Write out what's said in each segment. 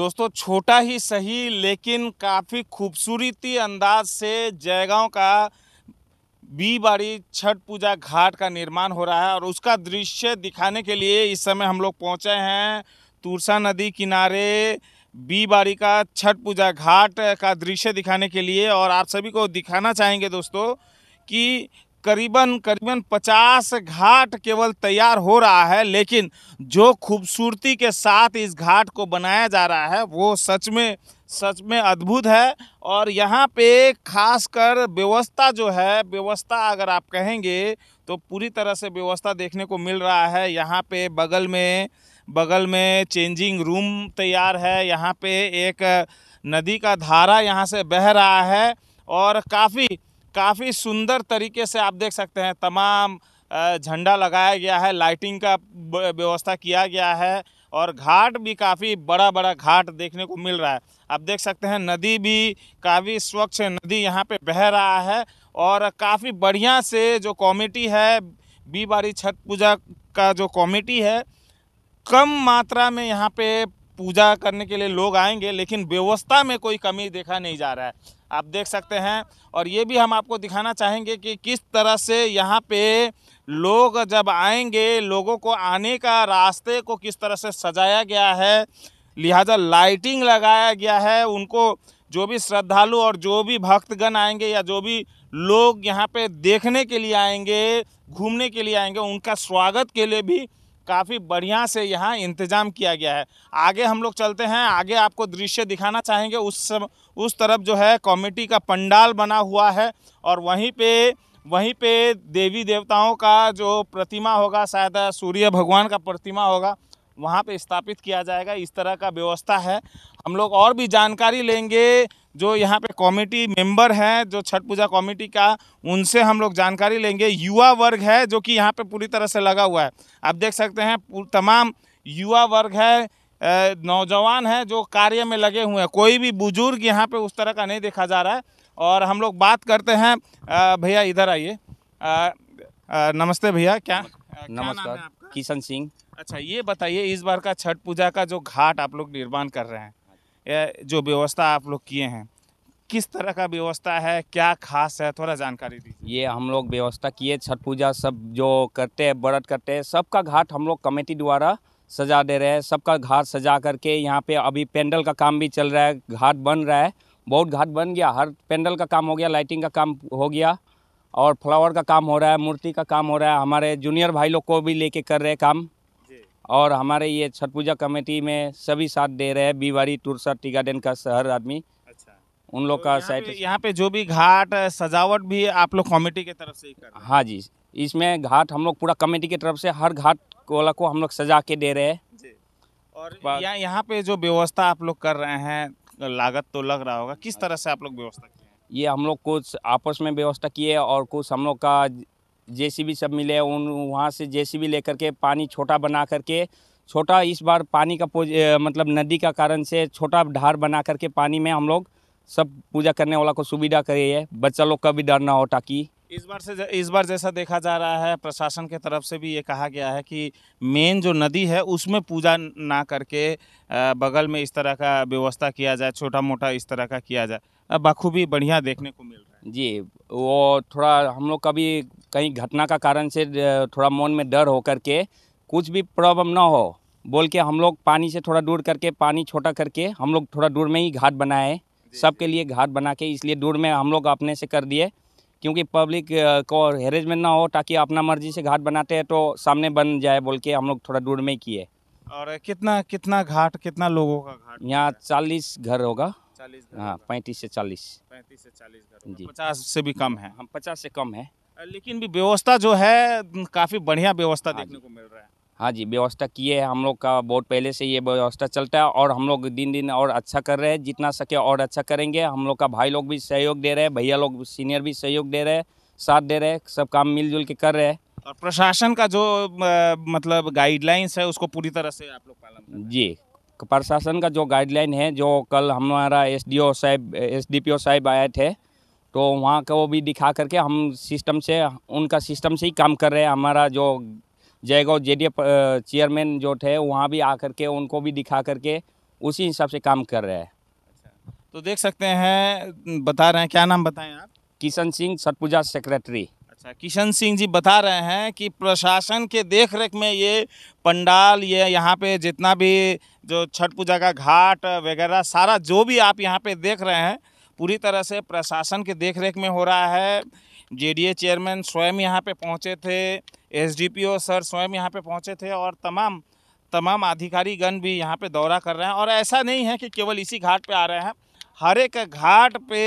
दोस्तों छोटा ही सही लेकिन काफ़ी खूबसूरती अंदाज से जयगांव का बी बाड़ी छठ पूजा घाट का निर्माण हो रहा है और उसका दृश्य दिखाने के लिए इस समय हम लोग पहुँचे हैं तुरसा नदी किनारे बी बाड़ी का छठ पूजा घाट का दृश्य दिखाने के लिए और आप सभी को दिखाना चाहेंगे दोस्तों कि करीबन करीबन 50 घाट केवल तैयार हो रहा है लेकिन जो खूबसूरती के साथ इस घाट को बनाया जा रहा है वो सच में सच में अद्भुत है और यहाँ पे खासकर व्यवस्था जो है व्यवस्था अगर आप कहेंगे तो पूरी तरह से व्यवस्था देखने को मिल रहा है यहाँ पे बगल में बगल में चेंजिंग रूम तैयार है यहाँ पे एक नदी का धारा यहाँ से बह रहा है और काफ़ी काफ़ी सुंदर तरीके से आप देख सकते हैं तमाम झंडा लगाया गया है लाइटिंग का व्यवस्था किया गया है और घाट भी काफ़ी बड़ा बड़ा घाट देखने को मिल रहा है आप देख सकते हैं नदी भी काफ़ी स्वच्छ नदी यहाँ पे बह रहा है और काफ़ी बढ़िया से जो कॉमेटी है बी बारी छठ पूजा का जो कॉमेटी है कम मात्रा में यहाँ पे पूजा करने के लिए लोग आएंगे लेकिन व्यवस्था में कोई कमी देखा नहीं जा रहा है आप देख सकते हैं और ये भी हम आपको दिखाना चाहेंगे कि किस तरह से यहाँ पे लोग जब आएंगे लोगों को आने का रास्ते को किस तरह से सजाया गया है लिहाजा लाइटिंग लगाया गया है उनको जो भी श्रद्धालु और जो भी भक्तगण आएंगे या जो भी लोग यहाँ पे देखने के लिए आएंगे घूमने के लिए आएंगे उनका स्वागत के लिए भी काफ़ी बढ़िया से यहाँ इंतज़ाम किया गया है आगे हम लोग चलते हैं आगे आपको दृश्य दिखाना चाहेंगे उस सब उस तरफ जो है कॉमेटी का पंडाल बना हुआ है और वहीं पे वहीं पे देवी देवताओं का जो प्रतिमा होगा शायद सूर्य भगवान का प्रतिमा होगा वहाँ पे स्थापित किया जाएगा इस तरह का व्यवस्था है हम लोग और भी जानकारी लेंगे जो यहाँ पे कमेटी मेंबर हैं जो छठ पूजा कमेटी का उनसे हम लोग जानकारी लेंगे युवा वर्ग है जो कि यहाँ पे पूरी तरह से लगा हुआ है आप देख सकते हैं तमाम युवा वर्ग है नौजवान हैं जो कार्य में लगे हुए हैं कोई भी बुजुर्ग यहाँ पर उस तरह का नहीं देखा जा रहा है और हम लोग बात करते हैं भैया इधर आइए नमस्ते भैया क्या नमस्कार किशन सिंह अच्छा ये बताइए इस बार का छठ पूजा का जो घाट आप लोग निर्माण कर रहे हैं हाँ जो व्यवस्था आप लोग किए हैं किस तरह का व्यवस्था है क्या खास है थोड़ा जानकारी दीजिए ये हम लोग व्यवस्था किए छठ पूजा सब जो करते हैं बरत करते हैं सबका घाट हम लोग कमेटी द्वारा सजा दे रहे हैं सबका घाट सजा करके यहाँ पे अभी पेंडल का काम भी चल रहा है घाट बन रहा है बहुत घाट बन गया हर पेंडल का काम हो गया लाइटिंग का काम हो गया और फ्लावर का काम हो रहा है मूर्ति का काम हो रहा है हमारे जूनियर भाई लोग को भी लेके कर रहे हैं काम और हमारे ये छठ पूजा कमेटी में सभी साथ दे रहे हैं बीवारी तुरसा टी का शहर आदमी अच्छा उन लोग तो का साइड यहाँ पे जो भी घाट सजावट भी आप लोग कमेटी के तरफ से ही कर हाँ जी इसमें घाट हम लोग पूरा कमेटी की तरफ से हर घाट वाला को हम लोग सजा के दे रहे हैं और यहाँ यहाँ पे जो व्यवस्था आप लोग कर रहे हैं लागत तो लग रहा होगा किस हाँ। तरह से आप लोग व्यवस्था किए ये हम लोग कुछ आपस में व्यवस्था किए और कुछ हम लोग का जेसीबी सब मिले उन वहाँ से जेसीबी लेकर के पानी छोटा बना करके छोटा इस बार पानी का मतलब नदी का कारण से छोटा ढार बना करके पानी में हम लोग सब पूजा करने वाला को सुविधा करे है बच्चा लोग का भी डर ना हो ताकि इस बार से इस बार जैसा देखा जा रहा है प्रशासन के तरफ से भी ये कहा गया है कि मेन जो नदी है उसमें पूजा ना करके बगल में इस तरह का व्यवस्था किया जाए छोटा मोटा इस तरह का किया जाए बखूबी बढ़िया देखने को मिल रहा है जी वो थोड़ा हम लोग कभी कहीं घटना का कारण से थोड़ा मन में डर हो करके कुछ भी प्रॉब्लम ना हो बोल के हम लोग पानी से थोड़ा दूर करके पानी छोटा करके हम लोग थोड़ा दूर में ही घाट बनाए सबके लिए घाट बना के इसलिए दूर में हम लोग अपने से कर दिए क्योंकि पब्लिक को हेरेजमेंट ना हो ताकि अपना मर्जी से घाट बनाते हैं तो सामने बन जाए बोल के हम लोग थोड़ा दूर में ही किए और कितना कितना घाट कितना लोगों का घाट यहाँ चालीस घर होगा चालीस हाँ पैंतीस से चालीस पैंतीस से चालीस घर जी पचास से भी कम है हम हाँ, पचास से कम है लेकिन भी व्यवस्था जो है काफ़ी बढ़िया व्यवस्था हाँ देखने को मिल रहा है हाँ जी व्यवस्था किए है हम लोग का बहुत पहले से ये व्यवस्था चलता है और हम लोग दिन दिन और अच्छा कर रहे हैं जितना सके और अच्छा करेंगे हम लोग का भाई लोग भी सहयोग दे रहे हैं भैया लोग सीनियर भी सहयोग दे रहे हैं साथ दे रहे हैं सब काम मिलजुल के कर रहे हैं और प्रशासन का जो मतलब गाइडलाइंस है उसको पूरी तरह से आप लोग पालन जी प्रशासन का जो गाइडलाइन है जो कल हमारा एस डी ओ साहब एस डी पी ओ साहब आए थे तो वहाँ का वो भी दिखा करके हम सिस्टम से उनका सिस्टम से ही काम कर रहे हैं हमारा जो जयगांव जे डी चेयरमैन जो थे वहाँ भी आ करके उनको भी दिखा करके उसी हिसाब से काम कर रहे हैं अच्छा। तो देख सकते हैं बता रहे हैं क्या नाम बताएं आप किशन सिंह सतपुजा सेक्रेटरी अच्छा किशन सिंह जी बता रहे हैं कि प्रशासन के देख रेख में ये पंडाल ये यहाँ पे जितना भी जो छठ पूजा का घाट वगैरह सारा जो भी आप यहाँ पे देख रहे हैं पूरी तरह से प्रशासन के देख रेख में हो रहा है जेडीए चेयरमैन स्वयं यहाँ पे पहुँचे थे एसडीपीओ सर स्वयं यहाँ पे पहुँचे थे और तमाम तमाम अधिकारीगण भी यहाँ पे दौरा कर रहे हैं और ऐसा नहीं है कि केवल इसी घाट पे आ रहे हैं हर एक घाट पे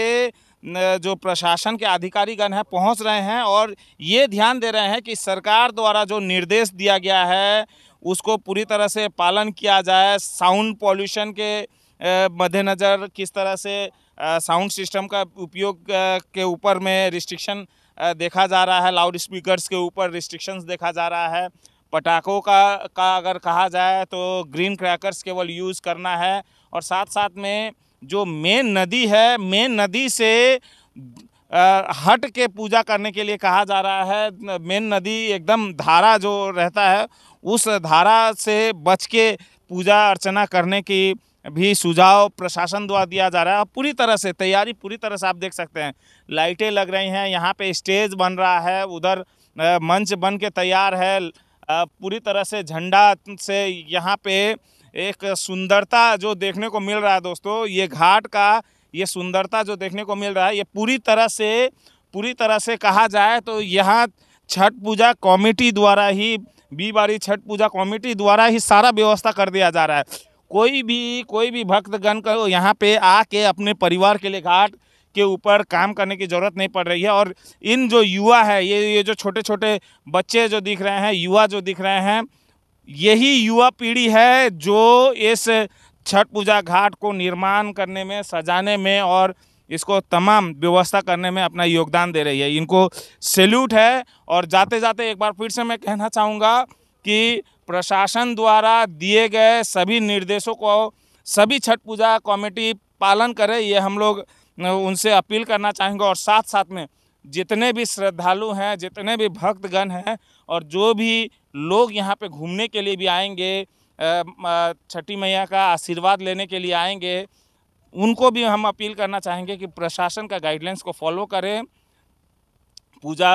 जो प्रशासन के अधिकारीगण हैं पहुंच रहे हैं और ये ध्यान दे रहे हैं कि सरकार द्वारा जो निर्देश दिया गया है उसको पूरी तरह से पालन किया जाए साउंड पॉल्यूशन के मद्देनज़र किस तरह से साउंड सिस्टम का उपयोग के ऊपर में रिस्ट्रिक्शन देखा जा रहा है लाउड स्पीकर्स के ऊपर रिस्ट्रिक्शंस देखा जा रहा है पटाखों का का अगर कहा जाए तो ग्रीन क्रैकर्स केवल यूज़ करना है और साथ साथ में जो मेन नदी है मेन नदी से हट के पूजा करने के लिए कहा जा रहा है मेन नदी एकदम धारा जो रहता है उस धारा से बच के पूजा अर्चना करने की भी सुझाव प्रशासन द्वारा दिया जा रहा है पूरी तरह से तैयारी पूरी तरह से आप देख सकते हैं लाइटें लग रही हैं यहाँ पे स्टेज बन रहा है उधर मंच बन के तैयार है पूरी तरह से झंडा से यहाँ पे एक सुंदरता जो देखने को मिल रहा है दोस्तों ये घाट का ये सुंदरता जो देखने को मिल रहा है ये पूरी तरह से पूरी तरह से कहा जाए तो यहाँ छठ पूजा कमेटी द्वारा ही बी बारी छठ पूजा कमेटी द्वारा ही सारा व्यवस्था कर दिया जा रहा है कोई भी कोई भी भक्तगण को यहाँ पे आके अपने परिवार के लिए घाट के ऊपर काम करने की ज़रूरत नहीं पड़ रही है और इन जो युवा है ये ये जो छोटे छोटे बच्चे जो दिख रहे हैं युवा जो दिख रहे हैं यही युवा पीढ़ी है जो इस छठ पूजा घाट को निर्माण करने में सजाने में और इसको तमाम व्यवस्था करने में अपना योगदान दे रही है इनको सैल्यूट है और जाते जाते एक बार फिर से मैं कहना चाहूँगा कि प्रशासन द्वारा दिए गए सभी निर्देशों को सभी छठ पूजा कमेटी पालन करे ये हम लोग उनसे अपील करना चाहेंगे और साथ साथ में जितने भी श्रद्धालु हैं जितने भी भक्तगण हैं और जो भी लोग यहाँ पे घूमने के लिए भी आएंगे छठी मैया का आशीर्वाद लेने के लिए आएंगे उनको भी हम अपील करना चाहेंगे कि प्रशासन का गाइडलाइंस को फॉलो करें पूजा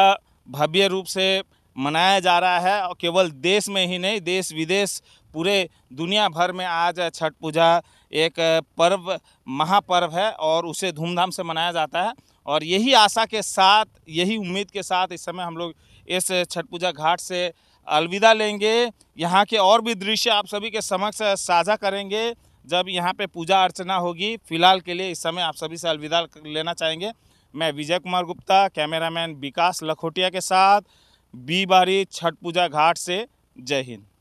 भव्य रूप से मनाया जा रहा है और केवल देश में ही नहीं देश विदेश पूरे दुनिया भर में आज छठ पूजा एक पर्व महापर्व है और उसे धूमधाम से मनाया जाता है और यही आशा के साथ यही उम्मीद के साथ इस समय हम लोग इस छठ पूजा घाट से अलविदा लेंगे यहाँ के और भी दृश्य आप सभी के समक्ष साझा करेंगे जब यहाँ पे पूजा अर्चना होगी फिलहाल के लिए इस समय आप सभी से अलविदा लेना चाहेंगे मैं विजय कुमार गुप्ता कैमरामैन विकास लखोटिया के साथ बी बारी छठ पूजा घाट से जय हिंद